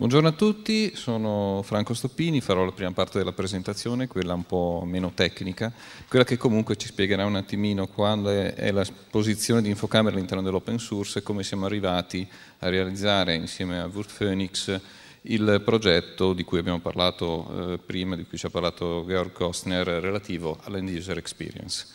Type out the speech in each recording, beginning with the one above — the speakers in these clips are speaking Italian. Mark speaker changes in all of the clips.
Speaker 1: Buongiorno a tutti, sono Franco Stoppini, farò la prima parte della presentazione, quella un po' meno tecnica, quella che comunque ci spiegherà un attimino qual è la posizione di Infocamera all'interno dell'open source e come siamo arrivati a realizzare insieme a Wurt Phoenix il progetto di cui abbiamo parlato eh, prima, di cui ci ha parlato Georg Kostner, relativo all'end user experience.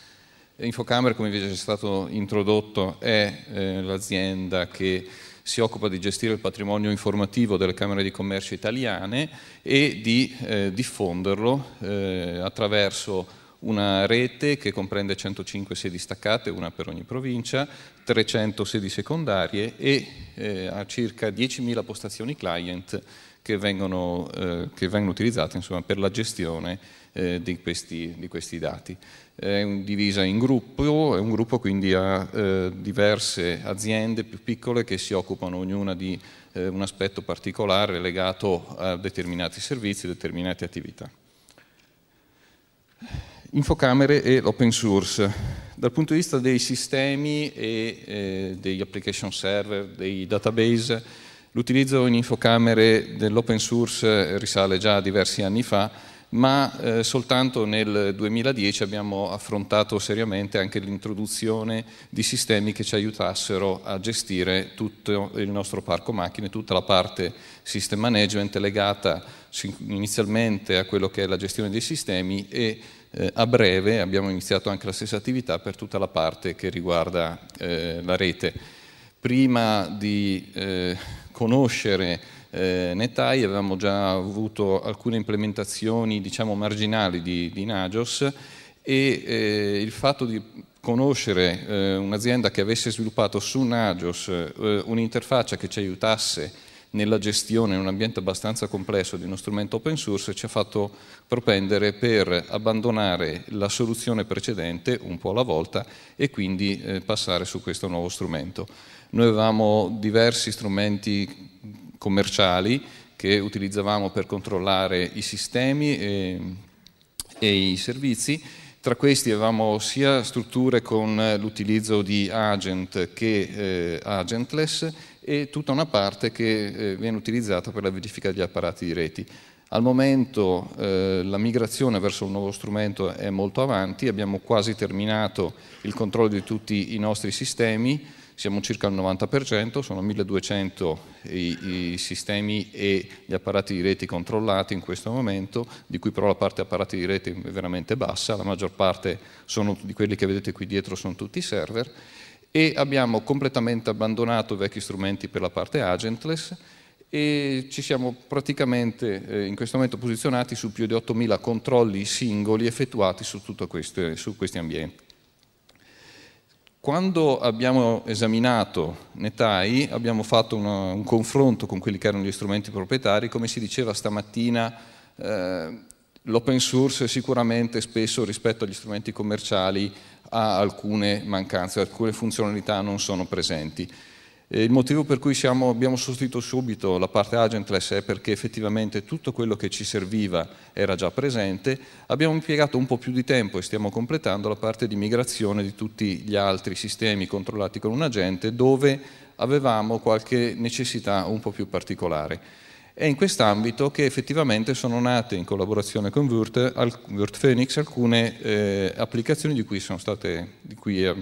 Speaker 1: Infocamera, come invece è stato introdotto, è eh, l'azienda che si occupa di gestire il patrimonio informativo delle Camere di Commercio italiane e di eh, diffonderlo eh, attraverso una rete che comprende 105 sedi staccate, una per ogni provincia, 300 sedi secondarie e eh, a circa 10.000 postazioni client che vengono, eh, che vengono utilizzate insomma, per la gestione eh, di, questi, di, questi, dati. È divisa in gruppo, è un gruppo quindi ha eh, diverse aziende più piccole che si occupano ognuna di eh, un aspetto particolare legato a determinati servizi, determinate attività. Infocamere e l'open source. Dal punto di vista dei sistemi e eh, degli application server, dei database, L'utilizzo in infocamere dell'open source risale già a diversi anni fa ma eh, soltanto nel 2010 abbiamo affrontato seriamente anche l'introduzione di sistemi che ci aiutassero a gestire tutto il nostro parco macchine, tutta la parte system management legata inizialmente a quello che è la gestione dei sistemi e eh, a breve abbiamo iniziato anche la stessa attività per tutta la parte che riguarda eh, la rete. Prima di eh, conoscere eh, Netai avevamo già avuto alcune implementazioni diciamo marginali di, di Nagios e eh, il fatto di conoscere eh, un'azienda che avesse sviluppato su Nagios eh, un'interfaccia che ci aiutasse nella gestione in un ambiente abbastanza complesso di uno strumento open source ci ha fatto propendere per abbandonare la soluzione precedente un po' alla volta e quindi eh, passare su questo nuovo strumento. Noi avevamo diversi strumenti commerciali che utilizzavamo per controllare i sistemi e, e i servizi. Tra questi avevamo sia strutture con l'utilizzo di agent che eh, agentless e tutta una parte che eh, viene utilizzata per la verifica degli apparati di reti. Al momento eh, la migrazione verso un nuovo strumento è molto avanti, abbiamo quasi terminato il controllo di tutti i nostri sistemi, siamo circa al 90%, sono 1200 i, i, sistemi e gli apparati di rete controllati in questo momento, di cui però la parte apparati di rete è veramente bassa, la maggior parte sono, di quelli che vedete qui dietro sono tutti server e abbiamo completamente abbandonato i vecchi strumenti per la parte agentless e ci siamo praticamente eh, in questo momento posizionati su più di 8.000 controlli singoli effettuati su, tutti questi ambienti. Quando abbiamo esaminato Netai abbiamo fatto una, un confronto con quelli che erano gli strumenti proprietari, come si diceva stamattina eh, l'open source sicuramente spesso rispetto agli strumenti commerciali ha alcune mancanze, alcune funzionalità non sono presenti. E il motivo per cui siamo, abbiamo sostituito subito la parte agentless è perché effettivamente tutto quello che ci serviva era già presente, abbiamo impiegato un po' più di tempo e stiamo completando la parte di migrazione di tutti gli altri sistemi controllati con un agente dove avevamo qualche necessità un po' più particolare. È in quest'ambito che effettivamente sono nate in collaborazione con Wirt, Wirt Phoenix alcune eh, applicazioni di cui, state, di cui eh,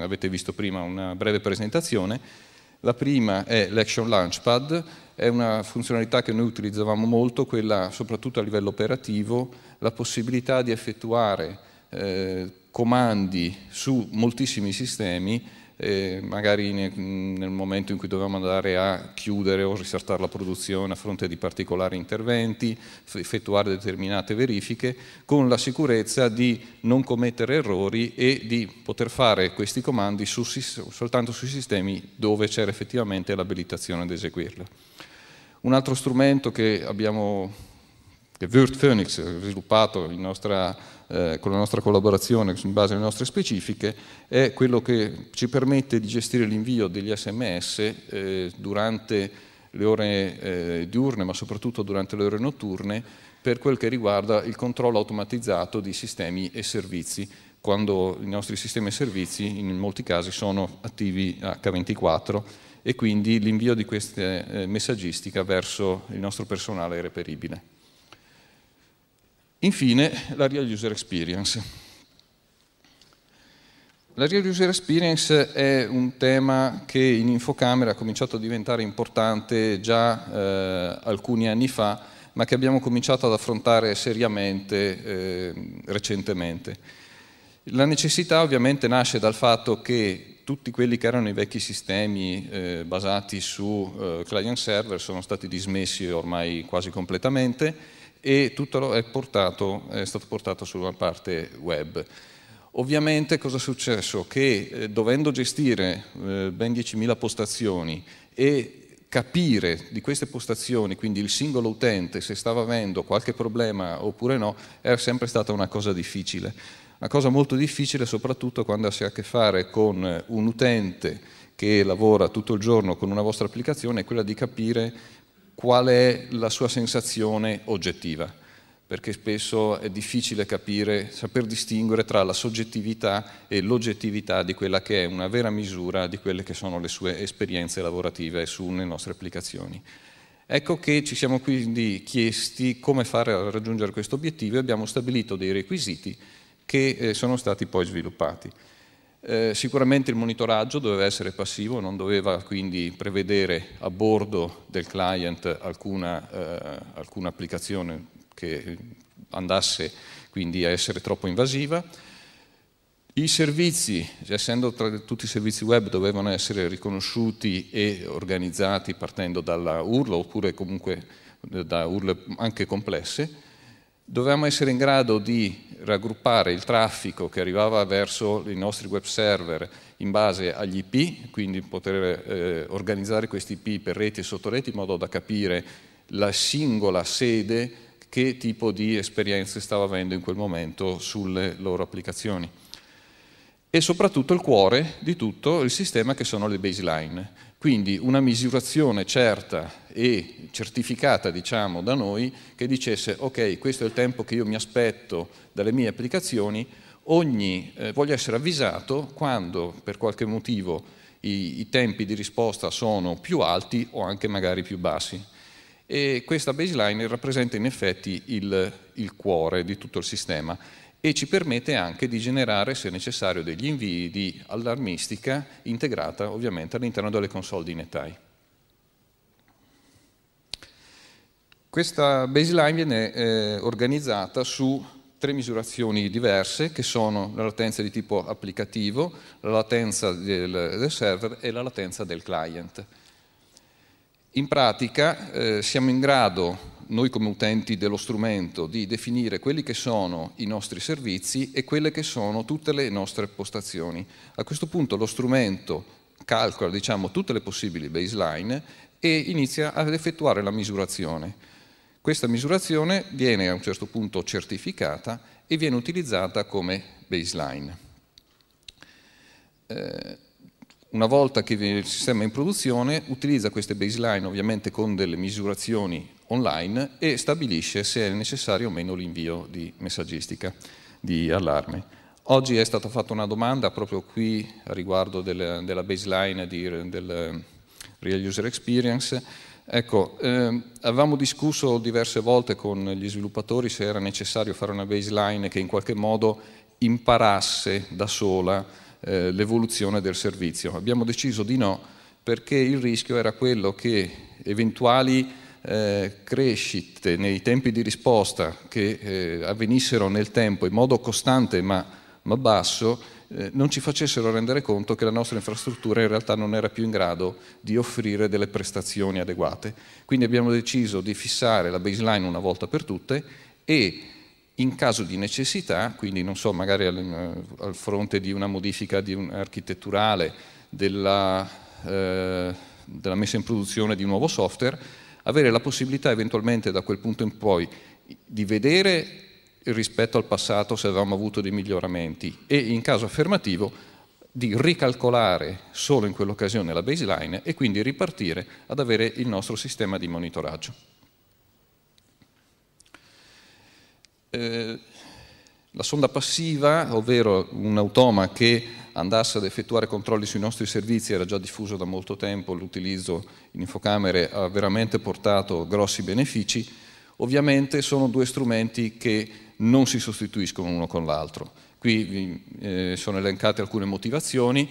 Speaker 1: avete visto prima una breve presentazione la prima è l'Action Launchpad, è una funzionalità che noi utilizzavamo molto, quella soprattutto a livello operativo, la possibilità di effettuare eh, comandi su moltissimi sistemi eh, magari ne, nel momento in cui dovevamo andare a chiudere o risaltare la produzione a fronte di particolari interventi, effettuare determinate verifiche, con la sicurezza di non commettere errori e di poter fare questi comandi su, soltanto sui sistemi dove c'era effettivamente l'abilitazione ad eseguirla. Un altro strumento che abbiamo che Word Phoenix, sviluppato nostra, eh, con la nostra collaborazione in base alle nostre specifiche, è quello che ci permette di gestire l'invio degli sms eh, durante le ore eh, diurne, ma soprattutto durante le ore notturne, per quel che riguarda il controllo automatizzato di sistemi e servizi, quando i nostri sistemi e servizi in molti casi sono attivi H24 e quindi l'invio di questa eh, messaggistica verso il nostro personale è reperibile. Infine, la Real User Experience. La Real User Experience è un tema che in Infocamera ha cominciato a diventare importante già eh, alcuni anni fa, ma che abbiamo cominciato ad affrontare seriamente eh, recentemente. La necessità ovviamente nasce dal fatto che tutti quelli che erano i vecchi sistemi eh, basati su eh, client server sono stati dismessi ormai quasi completamente e tutto è, portato, è stato portato sulla parte web. Ovviamente cosa è successo? Che eh, dovendo gestire eh, ben 10.000 postazioni e capire di queste postazioni, quindi il singolo utente se stava avendo qualche problema oppure no, era sempre stata una cosa difficile. Una cosa molto difficile soprattutto quando si ha a che fare con eh, un utente che lavora tutto il giorno con una vostra applicazione è quella di capire qual è la sua sensazione oggettiva, perché spesso è difficile capire, saper distinguere tra la soggettività e l'oggettività di quella che è una vera misura di quelle che sono le sue esperienze lavorative sulle nostre applicazioni. Ecco che ci siamo quindi chiesti come fare a raggiungere questo obiettivo e abbiamo stabilito dei requisiti che eh, sono stati poi sviluppati. Eh, sicuramente il monitoraggio doveva essere passivo, non doveva quindi prevedere a bordo del client alcuna, eh, alcuna applicazione che andasse quindi a essere troppo invasiva. I servizi, essendo tutti i servizi web, dovevano essere riconosciuti e organizzati partendo dalla URL oppure comunque da URL anche complesse dovevamo essere in grado di raggruppare il traffico che arrivava verso i nostri web server in base agli IP, quindi poter eh, organizzare questi IP per reti e sottoreti in modo da capire la singola sede che tipo di esperienze stava avendo in quel momento sulle loro applicazioni. E soprattutto il cuore di tutto il sistema che sono le baseline quindi una misurazione certa e certificata diciamo, da noi che dicesse ok questo è il tempo che io mi aspetto dalle mie applicazioni, ogni, eh, voglio essere avvisato quando per qualche motivo i, i tempi di risposta sono più alti o anche magari più bassi. E questa baseline rappresenta in effetti il, il cuore di tutto il sistema e ci permette anche di generare, se necessario, degli invii di allarmistica integrata ovviamente all'interno delle console di Netai. Questa baseline viene eh, organizzata su tre misurazioni diverse che sono la latenza di tipo applicativo, la latenza del, del server e la latenza del client. In pratica eh, siamo in grado noi come utenti dello strumento di definire quelli che sono i nostri servizi e quelle che sono tutte le nostre postazioni. A questo punto lo strumento calcola diciamo, tutte le possibili baseline e inizia ad effettuare la misurazione. Questa misurazione viene a un certo punto certificata e viene utilizzata come baseline. Eh, una volta che il sistema è in produzione utilizza queste baseline ovviamente con delle misurazioni online e stabilisce se è necessario o meno l'invio di messaggistica di allarme. Oggi è stata fatta una domanda proprio qui a riguardo del, della baseline di, del Real User Experience. Ecco, eh, avevamo discusso diverse volte con gli sviluppatori se era necessario fare una baseline che in qualche modo imparasse da sola eh, l'evoluzione del servizio. Abbiamo deciso di no perché il rischio era quello che eventuali eh, crescite nei tempi di risposta che eh, avvenissero nel tempo in modo costante ma, ma basso eh, non ci facessero rendere conto che la nostra infrastruttura in realtà non era più in grado di offrire delle prestazioni adeguate. Quindi abbiamo deciso di fissare la baseline una volta per tutte e in caso di necessità, quindi non so, magari al, al fronte di una modifica di un architetturale, della, eh, della messa in produzione di un nuovo software, avere la possibilità eventualmente da quel punto in poi di vedere rispetto al passato se avevamo avuto dei miglioramenti e in caso affermativo di ricalcolare solo in quell'occasione la baseline e quindi ripartire ad avere il nostro sistema di monitoraggio. Eh, la sonda passiva, ovvero un automa che andasse ad effettuare controlli sui nostri servizi, era già diffuso da molto tempo, l'utilizzo in infocamere ha veramente portato grossi benefici, ovviamente sono due strumenti che non si sostituiscono uno con l'altro. Qui vi eh, sono elencate alcune motivazioni,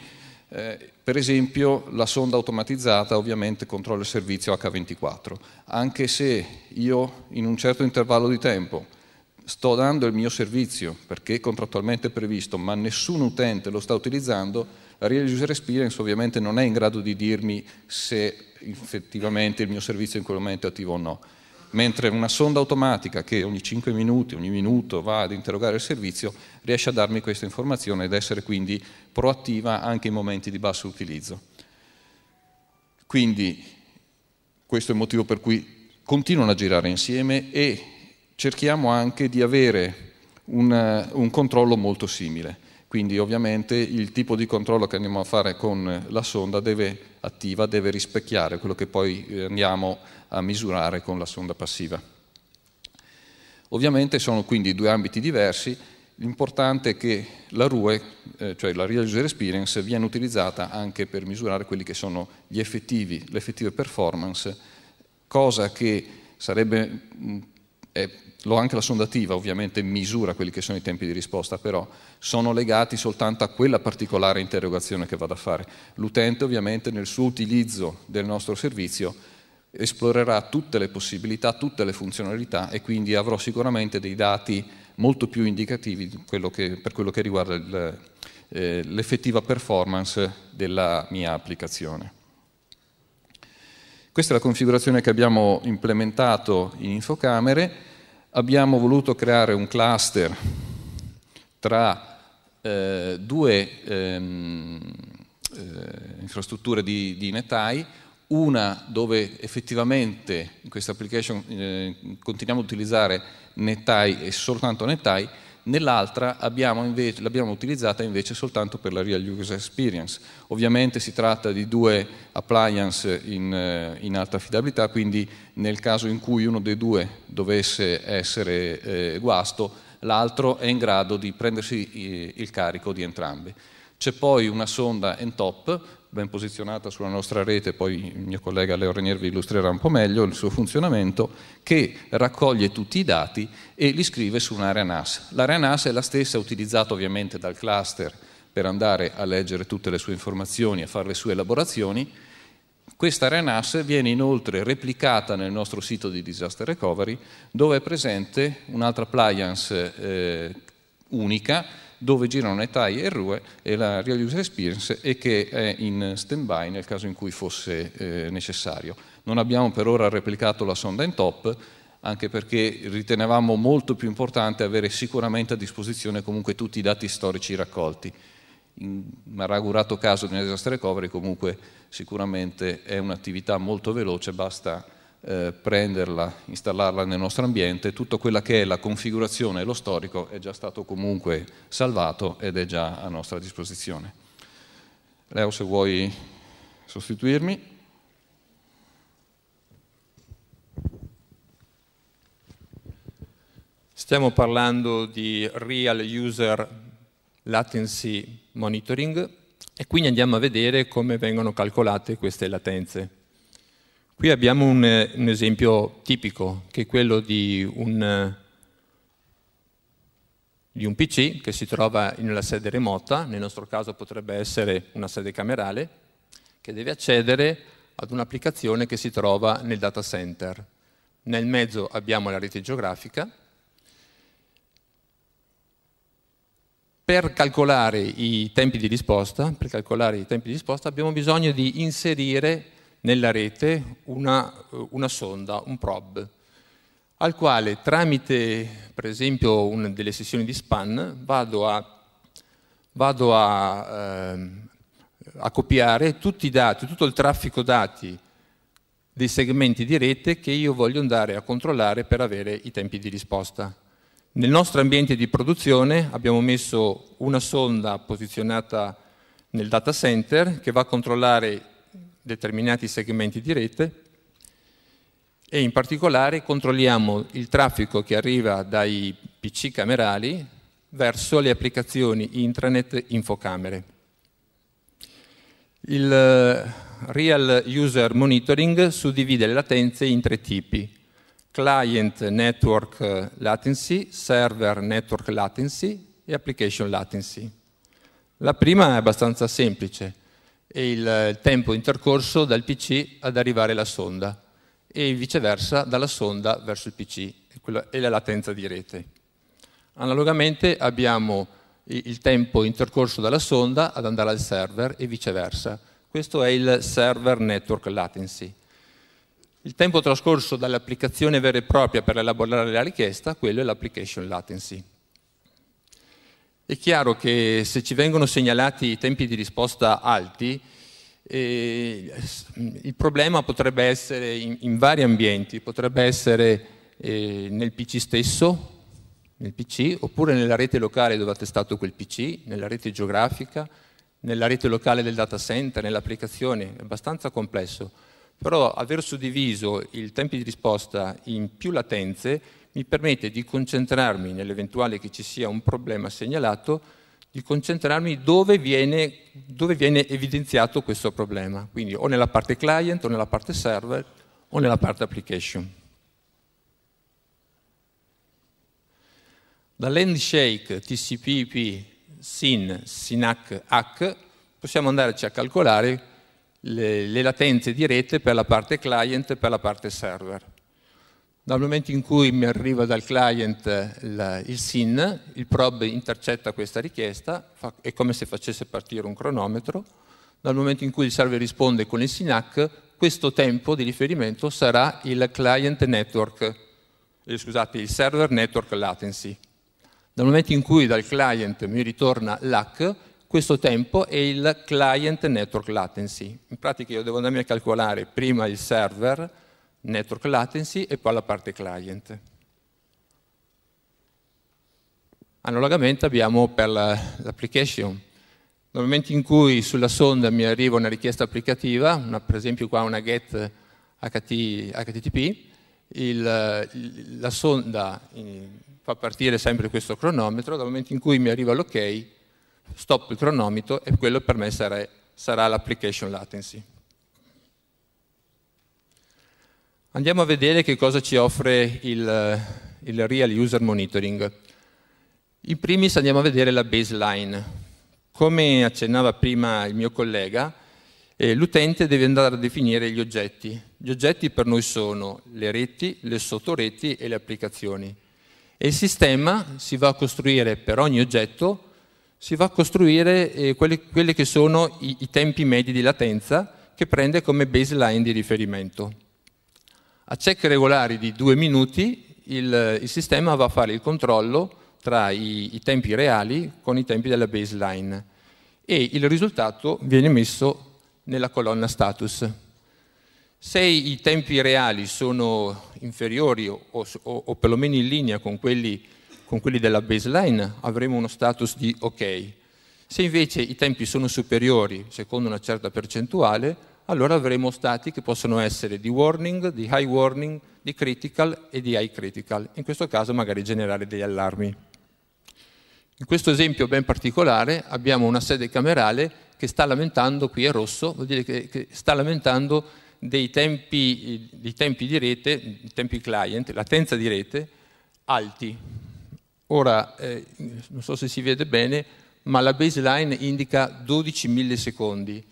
Speaker 1: eh, per esempio la sonda automatizzata ovviamente controlla il servizio H24, anche se io in un certo intervallo di tempo sto dando il mio servizio perché è contrattualmente previsto, ma nessun utente lo sta utilizzando, la Real User Experience ovviamente non è in grado di dirmi se effettivamente il mio servizio in quel momento è attivo o no. Mentre una sonda automatica che ogni 5 minuti, ogni minuto va ad interrogare il servizio, riesce a darmi questa informazione ed essere quindi proattiva anche in momenti di basso utilizzo. Quindi questo è il motivo per cui continuano a girare insieme e cerchiamo anche di avere un, eh, un controllo molto simile. Quindi ovviamente il tipo di controllo che andiamo a fare con la sonda deve, attiva deve rispecchiare quello che poi eh, andiamo a misurare con la sonda passiva. Ovviamente sono quindi due ambiti diversi, l'importante è che la RUE, eh, cioè la Real User Experience, viene utilizzata anche per misurare quelli che sono gli effettivi, le effettive performance, cosa che sarebbe mm, è lo anche la sondativa ovviamente misura quelli che sono i tempi di risposta, però sono legati soltanto a quella particolare interrogazione che vado a fare. L'utente ovviamente nel suo utilizzo del nostro servizio esplorerà tutte le possibilità, tutte le funzionalità e quindi avrò sicuramente dei dati molto più indicativi quello che, per quello che riguarda il, eh, l'effettiva performance della mia applicazione. Questa è la configurazione che abbiamo implementato in infocamere abbiamo voluto creare un cluster tra eh, due ehm, eh, infrastrutture di, di Netai, una dove effettivamente in questa application eh, continuiamo a utilizzare Netai e soltanto Netai, nell'altra l'abbiamo utilizzata invece soltanto per la real user experience. Ovviamente si tratta di due appliance in, in alta affidabilità, quindi nel caso in cui uno dei due dovesse essere eh, guasto, l'altro è in grado di prendersi eh, il carico di entrambi. C'è poi una sonda end top ben posizionata sulla nostra rete, poi il mio collega Leo Renier vi illustrerà un po' meglio il suo funzionamento, che raccoglie tutti i dati e li scrive su un'area NAS. L'area NAS è la stessa utilizzata ovviamente dal cluster per andare a leggere tutte le sue informazioni e fare le sue elaborazioni. Questa area NAS viene inoltre replicata nel nostro sito di disaster recovery dove è presente un'altra appliance eh, unica dove girano ETAI e RUE e la Real User Experience e che è in stand-by nel caso in cui fosse eh, necessario. Non abbiamo per ora replicato la sonda in top, anche perché ritenevamo molto più importante avere sicuramente a disposizione comunque tutti i dati storici raccolti. In raggurato caso di una disaster recovery comunque sicuramente è un'attività molto veloce, basta eh, prenderla, installarla nel nostro ambiente, tutto quella che è la configurazione e lo storico è già stato comunque salvato ed è già a nostra disposizione. Leo, se vuoi sostituirmi.
Speaker 2: Stiamo parlando di Real User Latency Monitoring e quindi andiamo a vedere come vengono calcolate queste latenze. Qui abbiamo un, eh, un esempio tipico, che è quello di un, eh, di un PC che si trova in una sede remota, nel nostro caso potrebbe essere una sede camerale, che deve accedere ad un'applicazione che si trova nel data center. Nel mezzo abbiamo la rete geografica. Per calcolare i tempi di risposta, per calcolare i tempi di risposta abbiamo bisogno di inserire nella rete una, una sonda, un probe, al quale tramite per esempio una delle sessioni di span vado a, vado a, eh, a copiare tutti i dati, tutto il traffico dati dei segmenti di rete che io voglio andare a controllare per avere i tempi di risposta. Nel nostro ambiente di produzione abbiamo messo una sonda posizionata nel data center che va a controllare determinati segmenti di rete e in particolare controlliamo il traffico che arriva dai PC camerali verso le applicazioni intranet infocamere. Il eh, Real User Monitoring suddivide le latenze in tre tipi. Client Network Latency, Server Network Latency e Application Latency. La prima è abbastanza semplice e eh, il tempo intercorso dal PC ad arrivare alla sonda e viceversa dalla sonda verso il PC e la latenza di rete. Analogamente abbiamo il tempo intercorso dalla sonda ad andare al server e viceversa. Questo è il server network latency. Il tempo trascorso dall'applicazione vera e propria per elaborare la richiesta, quello è l'application latency. È chiaro che se ci vengono segnalati tempi di risposta alti, eh, il problema potrebbe essere in, in, vari ambienti, potrebbe essere eh, nel PC stesso, nel PC, oppure nella rete locale dove ha testato quel PC, nella rete geografica, nella rete locale del data center, nell'applicazione, è abbastanza complesso. Però aver suddiviso il tempi di risposta in più latenze mi permette di concentrarmi, nell'eventuale che ci sia un problema segnalato, di concentrarmi dove viene, dove viene evidenziato questo problema, quindi o nella parte client, o nella parte server, o nella parte application. Dall'handshake TCP/IP SYN, SYNAC, HAC possiamo andarci a calcolare le, le latenze di rete per la parte client e per la parte server. Dal momento in cui mi arriva dal client eh, la, il SIN, il probe intercetta questa richiesta, fa, è come se facesse partire un cronometro, dal momento in cui il server risponde con il SINAC, questo tempo di riferimento sarà il client network, eh, scusate, il server network latency. Dal momento in cui dal client mi ritorna l'AC, questo tempo è il client network latency. In pratica io devo andare a calcolare prima il server, network latency e poi la parte client. Analogamente abbiamo per l'application. Nel momento in cui sulla sonda mi arriva una richiesta applicativa, una, per esempio qua una get HTTP, il, la sonda fa partire sempre questo cronometro, dal momento in cui mi arriva l'ok, ok, stop il cronometro e quello per me sarà, sarà l'application latency. Andiamo a vedere che cosa ci offre il, il Real User Monitoring. In primis andiamo a vedere la baseline. Come accennava prima il mio collega, eh, l'utente deve andare a definire gli oggetti. Gli oggetti per noi sono le reti, le sottoreti e le applicazioni. E il sistema si va a costruire per ogni oggetto, si va a costruire eh, quelli, quelli, che sono i, i tempi medi di latenza che prende come baseline di riferimento. A check regolari di due minuti il, il, sistema va a fare il controllo tra i, i tempi reali con i tempi della baseline e il risultato viene messo nella colonna status. Se i tempi reali sono inferiori o, o, o perlomeno in linea con quelli, con quelli, della baseline, avremo uno status di ok. Se invece i tempi sono superiori, secondo una certa percentuale, allora avremo stati che possono essere di warning, di high warning, di critical e di high critical. In questo caso magari generare degli allarmi. In questo esempio ben particolare abbiamo una sede camerale che sta lamentando, qui è rosso, vuol dire che, che sta lamentando dei tempi, dei tempi di rete, tempi client, latenza di rete, alti. Ora, eh, non so se si vede bene, ma la baseline indica 12 millisecondi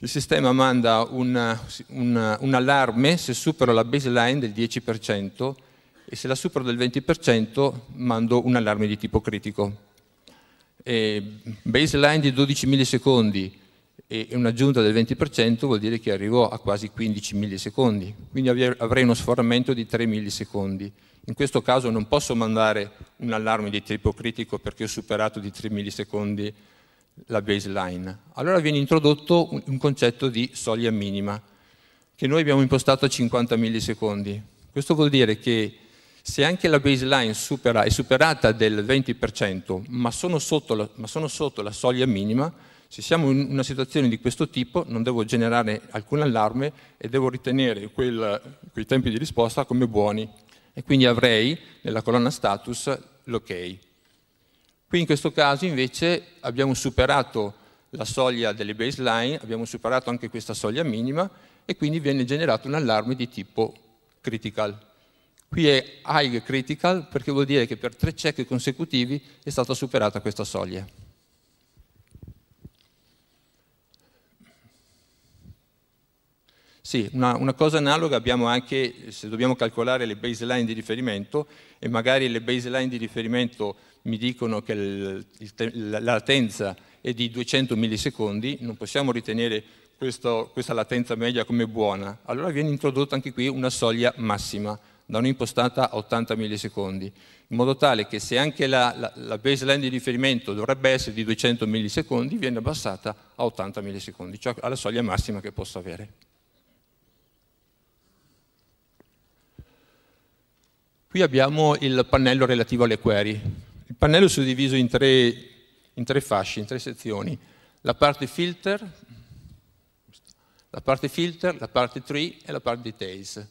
Speaker 2: il sistema manda un, un, un allarme se supero la baseline del 10% e se la supero del 20% mando un allarme di tipo critico. E baseline di 12 millisecondi e un'aggiunta del 20% vuol dire che arrivo a quasi 15 millisecondi, quindi avrei uno sforamento di 3 millisecondi. In questo caso non posso mandare un allarme di tipo critico perché ho superato di 3 millisecondi la baseline. Allora viene introdotto un concetto di soglia minima, che noi abbiamo impostato a 50 millisecondi. Questo vuol dire che se anche la baseline supera, è superata del 20%, ma sono, la, ma sono, sotto la, soglia minima, se siamo in una situazione di questo tipo non devo generare alcun allarme e devo ritenere quel, quei tempi di risposta come buoni. E quindi avrei nella colonna status l'ok. Qui in questo caso invece abbiamo superato la soglia delle baseline, abbiamo superato anche questa soglia minima e quindi viene generato un allarme di tipo critical. Qui è high critical perché vuol dire che per tre check consecutivi è stata superata questa soglia. Sì, una, una, cosa analoga abbiamo anche se dobbiamo calcolare le baseline di riferimento e magari le baseline di riferimento mi dicono che la latenza è di 200 millisecondi, non possiamo ritenere questo, questa latenza media come buona, allora viene introdotta anche qui una soglia massima, da un'impostata a 80 millisecondi, in modo tale che se anche la, la, la, baseline di riferimento dovrebbe essere di 200 millisecondi, viene abbassata a 80 millisecondi, cioè alla soglia massima che posso avere. Qui abbiamo il pannello relativo alle query. Il pannello è suddiviso in tre, in tre fasce, in tre sezioni. La parte filter, la parte filter, la parte tree e la parte details.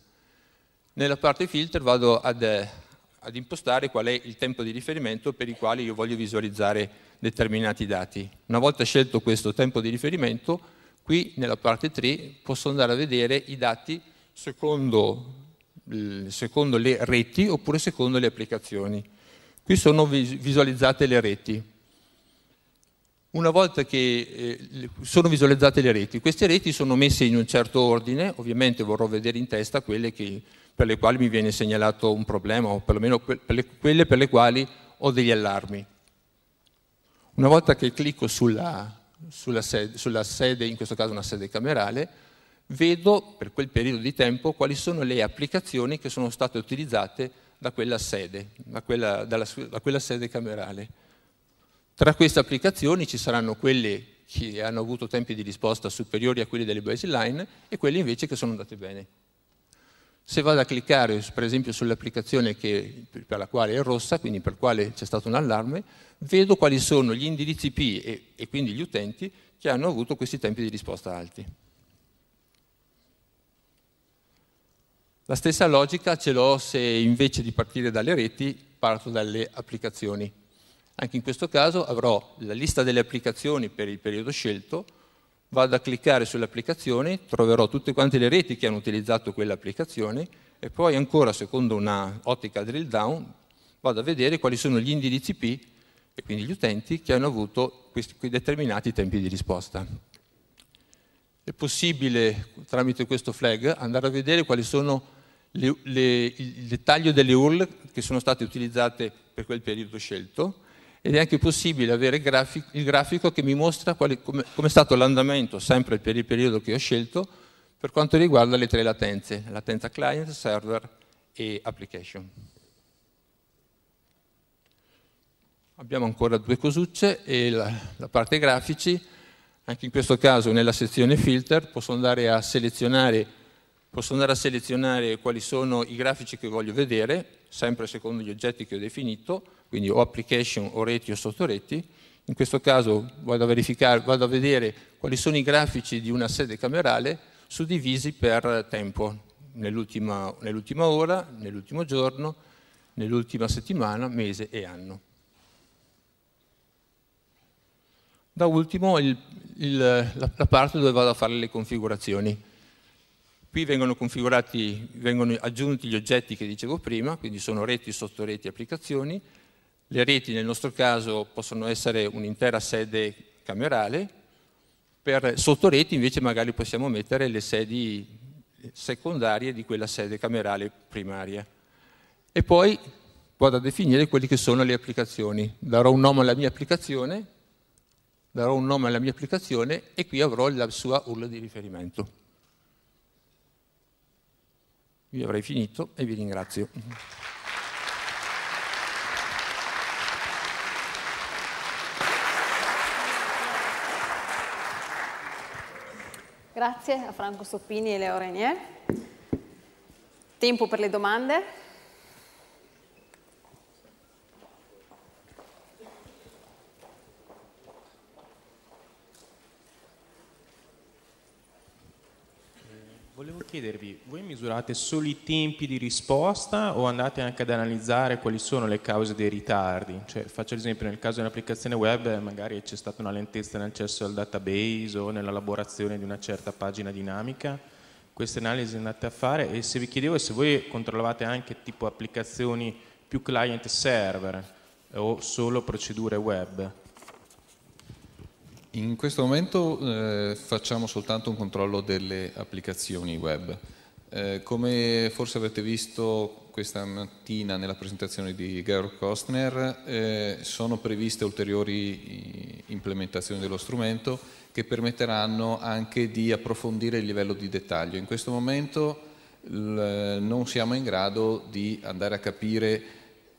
Speaker 2: Nella parte filter vado ad, ad impostare qual è il tempo di riferimento per il quale io voglio visualizzare determinati dati. Una volta scelto questo tempo di riferimento, qui nella parte tree posso andare a vedere i dati secondo, secondo le reti oppure secondo le applicazioni. Qui sono visualizzate le reti. Una volta che eh, sono visualizzate le reti, queste reti sono messe in un certo ordine, ovviamente vorrò vedere in testa quelle che, per le quali mi viene segnalato un problema o perlomeno quelle per le quali ho degli allarmi. Una volta che clicco sulla, sulla, sede, sulla sede, in questo caso una sede camerale, vedo per quel periodo di tempo quali sono le applicazioni che sono state utilizzate da quella sede, da quella, dalla, da quella sede camerale. Tra queste applicazioni ci saranno quelle che hanno avuto tempi di risposta superiori a quelli delle baseline e quelle invece che sono andate bene. Se vado a cliccare per esempio sull'applicazione per la quale è rossa, quindi per la quale c'è stato un allarme, vedo quali sono gli indirizzi IP e, e quindi gli utenti che hanno avuto questi tempi di risposta alti. La stessa logica ce l'ho se invece di partire dalle reti parto dalle applicazioni. Anche in questo caso avrò la lista delle applicazioni per il periodo scelto, vado a cliccare sull'applicazione, troverò tutte quante le reti che hanno utilizzato quell'applicazione e poi ancora secondo un'ottica drill down vado a vedere quali sono gli indirizzi P e quindi gli utenti che hanno avuto questi determinati tempi di risposta. È possibile tramite questo flag andare a vedere quali sono le, le, il dettaglio delle URL che sono state utilizzate per quel periodo scelto ed è anche possibile avere il grafico, il grafico che mi mostra quali, come, come è stato l'andamento, sempre per il periodo che ho scelto, per quanto riguarda le tre latenze, latenza client, server e application. Abbiamo ancora due cosucce e la, la parte grafici, anche in questo caso nella sezione filter posso andare a selezionare posso andare a selezionare quali sono i grafici che voglio vedere, sempre secondo gli oggetti che ho definito, quindi o application o reti o sottoreti. In questo caso vado a, vado a vedere quali sono i grafici di una sede camerale suddivisi per tempo, nell'ultima nell ora, nell'ultimo giorno, nell'ultima settimana, mese e anno. Da ultimo il, il, la, la parte dove vado a fare le configurazioni. Qui vengono, vengono aggiunti gli oggetti che dicevo prima, quindi sono reti, sottoreti, e applicazioni. Le reti nel nostro caso possono essere un'intera sede camerale, per sottoreti invece magari possiamo mettere le sedi secondarie di quella sede camerale primaria. E poi vado a definire quelle che sono le applicazioni. Darò un nome alla mia applicazione, darò un nome alla mia applicazione e qui avrò la sua URL di riferimento. Io avrei finito e vi ringrazio. Grazie a Franco Soppini e Leo Renier. Tempo per le domande.
Speaker 3: Volevo chiedervi, voi misurate solo i tempi di risposta o andate anche ad analizzare quali sono le cause dei ritardi? Cioè, faccio l'esempio, nel caso di un'applicazione web magari c'è stata una lentezza nell'accesso al database o nell'elaborazione di una certa pagina dinamica, queste analisi andate a fare e se vi chiedevo se voi controllavate anche tipo applicazioni più client
Speaker 1: server o solo procedure web. In questo momento eh, facciamo soltanto un controllo delle applicazioni web. Eh, come forse avete visto questa mattina nella presentazione di Georg Kostner, eh, sono previste ulteriori eh, implementazioni dello strumento che permetteranno anche di approfondire il livello di dettaglio. In questo momento non siamo in grado di andare a capire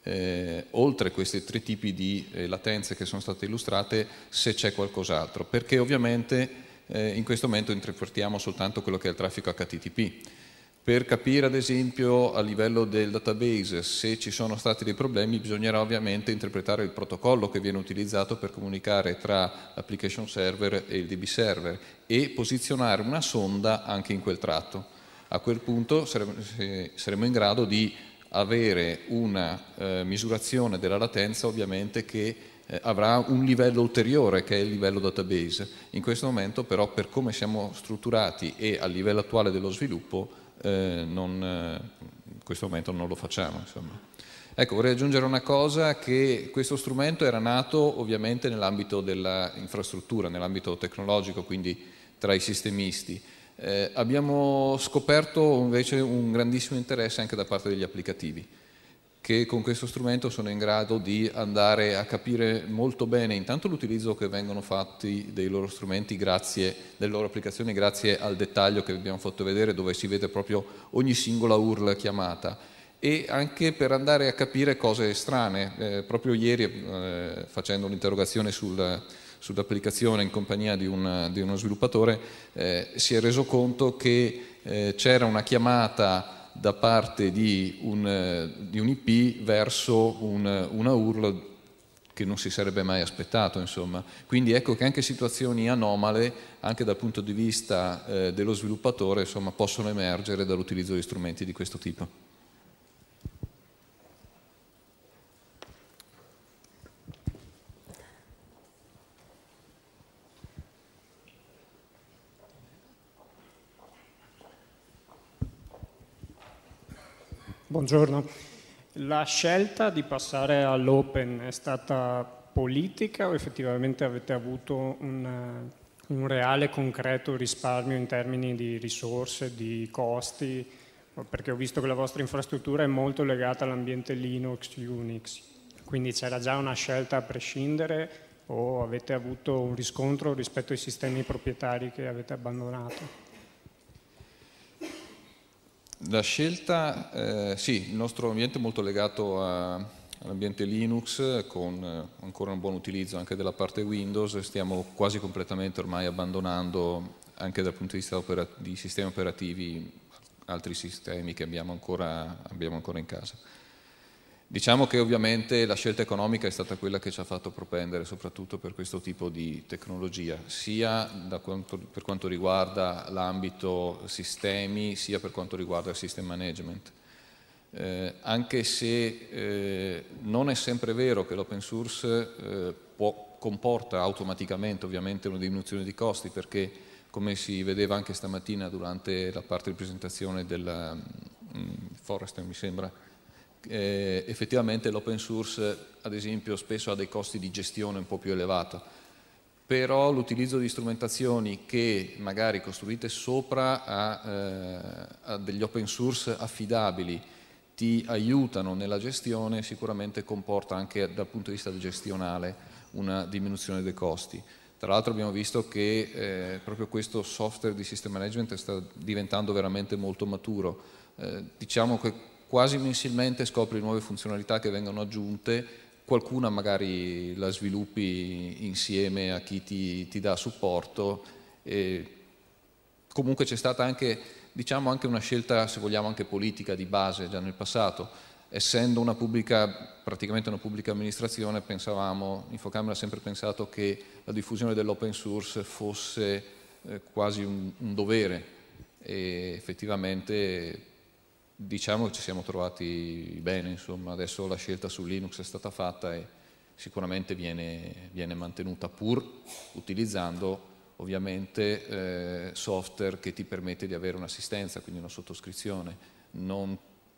Speaker 1: eh, oltre questi tre tipi di eh, latenze che sono state illustrate, se c'è qualcos'altro, perché ovviamente eh, in questo momento interpretiamo soltanto quello che è il traffico HTTP. Per capire ad esempio a livello del database se ci sono stati dei problemi bisognerà ovviamente interpretare il protocollo che viene utilizzato per comunicare tra l'application server e il DB server e posizionare una sonda anche in quel tratto. A quel punto saremo in grado di avere una eh, misurazione della latenza ovviamente che eh, avrà un livello ulteriore che è il livello database. In questo momento però per come siamo strutturati e a livello attuale dello sviluppo eh, non, eh, in questo momento non lo facciamo. Insomma. Ecco, vorrei aggiungere una cosa che questo strumento era nato ovviamente nell'ambito dell'infrastruttura, nell'ambito tecnologico, quindi tra i sistemisti. Eh, abbiamo scoperto invece un grandissimo interesse anche da parte degli applicativi che con questo strumento sono in grado di andare a capire molto bene intanto l'utilizzo che vengono fatti dei loro strumenti grazie, delle loro applicazioni grazie al dettaglio che vi abbiamo fatto vedere dove si vede proprio ogni singola URL chiamata e anche per andare a capire cose strane. Eh, proprio ieri eh, facendo un'interrogazione sul, sull'applicazione in compagnia di, una, di uno sviluppatore, eh, si è reso conto che eh, c'era una chiamata da parte di un, eh, di un IP verso un, una URL che non si sarebbe mai aspettato. Insomma. Quindi ecco che anche situazioni anomale, anche dal punto di vista eh, dello sviluppatore, insomma, possono emergere dall'utilizzo di strumenti di questo tipo.
Speaker 3: Buongiorno. La scelta di passare all'open è stata politica o effettivamente avete avuto un, un reale concreto risparmio in termini di risorse, di costi? Perché ho visto che la vostra infrastruttura è molto legata all'ambiente Linux, Unix, quindi c'era già una scelta a prescindere o avete avuto un riscontro rispetto ai sistemi proprietari che avete abbandonato?
Speaker 1: La scelta, eh, sì, il nostro ambiente è molto legato all'ambiente Linux con eh, ancora un buon utilizzo anche della parte Windows, stiamo quasi completamente ormai abbandonando anche dal punto di vista di sistemi operativi altri sistemi che abbiamo ancora, abbiamo ancora in casa. Diciamo che ovviamente la scelta economica è stata quella che ci ha fatto propendere soprattutto per questo tipo di tecnologia, sia quanto, per quanto riguarda l'ambito sistemi, sia per quanto riguarda il system management. Eh, anche se eh, non è sempre vero che l'open source eh, può, comporta automaticamente ovviamente una diminuzione di costi perché come si vedeva anche stamattina durante la parte di presentazione della mm, Forrester mi sembra eh, effettivamente l'open source ad esempio spesso ha dei costi di gestione un po' più elevato però l'utilizzo di strumentazioni che magari costruite sopra a, eh, a degli open source affidabili ti aiutano nella gestione sicuramente comporta anche dal punto di vista gestionale una diminuzione dei costi. Tra l'altro abbiamo visto che eh, proprio questo software di system management sta diventando veramente molto maturo. Eh, diciamo che quasi mensilmente scopri nuove funzionalità che vengono aggiunte, qualcuna magari la sviluppi insieme a chi ti, ti dà supporto. E comunque c'è stata anche, diciamo, anche una scelta, se vogliamo, anche politica di base già nel passato. Essendo una pubblica, praticamente una pubblica amministrazione, pensavamo, Infocamera ha sempre pensato che la diffusione dell'open source fosse eh, quasi un, un dovere e effettivamente diciamo che ci siamo trovati bene, insomma, adesso la scelta su Linux è stata fatta e sicuramente viene, viene mantenuta pur utilizzando ovviamente eh, software che ti permette di avere un'assistenza, quindi una sottoscrizione. Non,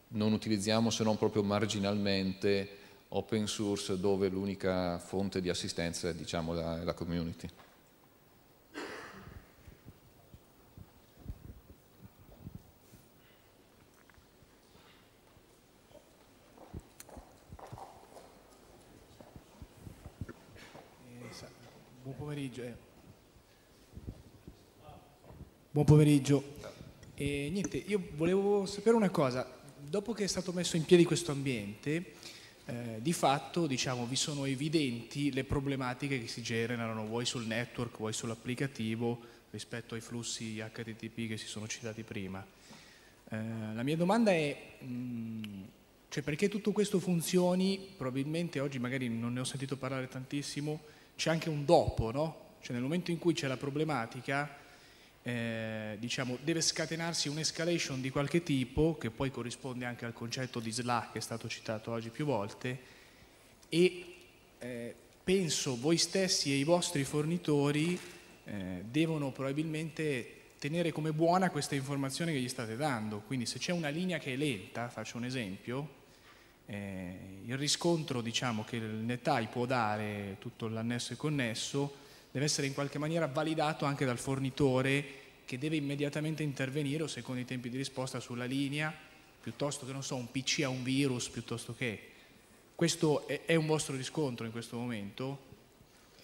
Speaker 1: non, utilizziamo se non proprio marginalmente open source dove l'unica fonte di assistenza è diciamo, la, la community.
Speaker 3: pomeriggio. Eh. Buon pomeriggio. E, niente, io volevo sapere una cosa. Dopo che è stato messo in piedi questo ambiente, eh, di fatto diciamo, vi sono evidenti le problematiche che si generano vuoi sul network, vuoi sull'applicativo rispetto ai flussi HTTP che si sono citati prima. Eh, la mia domanda è... Mh, mm, cioè perché tutto questo funzioni, probabilmente oggi magari non ne ho sentito parlare tantissimo, c'è anche un dopo, no? Cioè nel momento in cui c'è la problematica, eh, diciamo, deve scatenarsi un'escalation di qualche tipo, che poi corrisponde anche al concetto di SLA che è stato citato oggi più volte, e eh, penso voi stessi e i vostri fornitori eh, devono probabilmente tenere come buona questa informazione che gli state dando. Quindi se c'è una linea che è lenta, faccio un esempio, eh, il riscontro diciamo, che il Netai può dare, tutto l'annesso e connesso, deve essere in qualche maniera validato anche dal fornitore che deve immediatamente intervenire o secondo i tempi di risposta sulla linea, piuttosto che so, un PC a un virus, piuttosto che... Questo è, è un vostro riscontro in questo momento?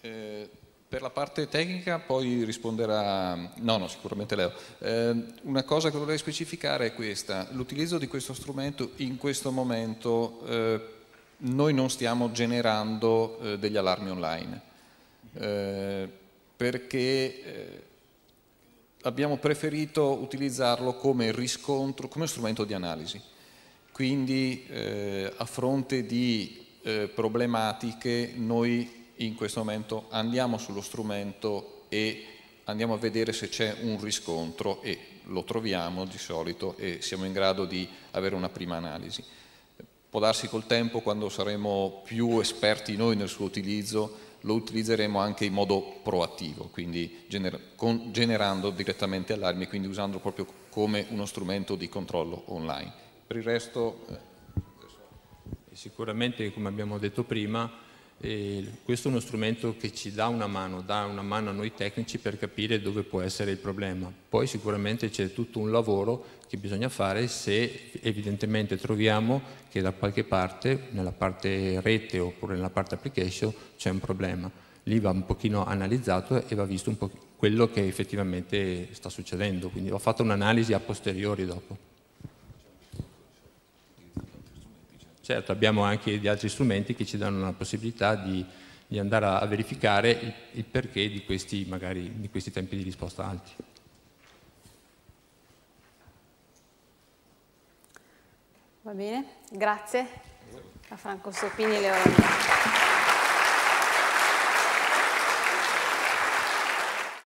Speaker 1: Eh, per la parte tecnica poi risponderà, no, no, sicuramente Leo. Eh, una cosa che vorrei specificare è questa, l'utilizzo di questo strumento in questo momento eh, noi non stiamo generando eh, degli allarmi online eh, perché eh, abbiamo preferito utilizzarlo come riscontro, come strumento di analisi. Quindi eh, a fronte di problematiche noi in questo momento andiamo sullo strumento e andiamo a vedere se c'è un riscontro e lo troviamo di solito e siamo in grado di avere una prima analisi. Può darsi col tempo, quando saremo più esperti noi nel suo utilizzo, lo utilizzeremo anche in modo proattivo, quindi gener con, generando direttamente allarmi, quindi usandolo proprio come uno strumento di controllo
Speaker 2: online. Per il resto... Eh, sicuramente, come abbiamo detto prima, e questo è uno strumento che ci dà una mano, dà una mano a noi tecnici per capire dove può essere il problema. Poi sicuramente c'è tutto un lavoro che bisogna fare se evidentemente troviamo che da qualche parte, nella parte rete oppure nella parte application, c'è un problema. Lì va un pochino analizzato e va visto un po' quello che effettivamente sta succedendo, quindi va fatto un'analisi a posteriori dopo. Certo, abbiamo anche gli altri strumenti che ci danno la possibilità di, di andare a, a verificare il, il, perché di questi, magari, di questi tempi di risposta alti. Va bene, grazie a Franco Soppini e Leonardo.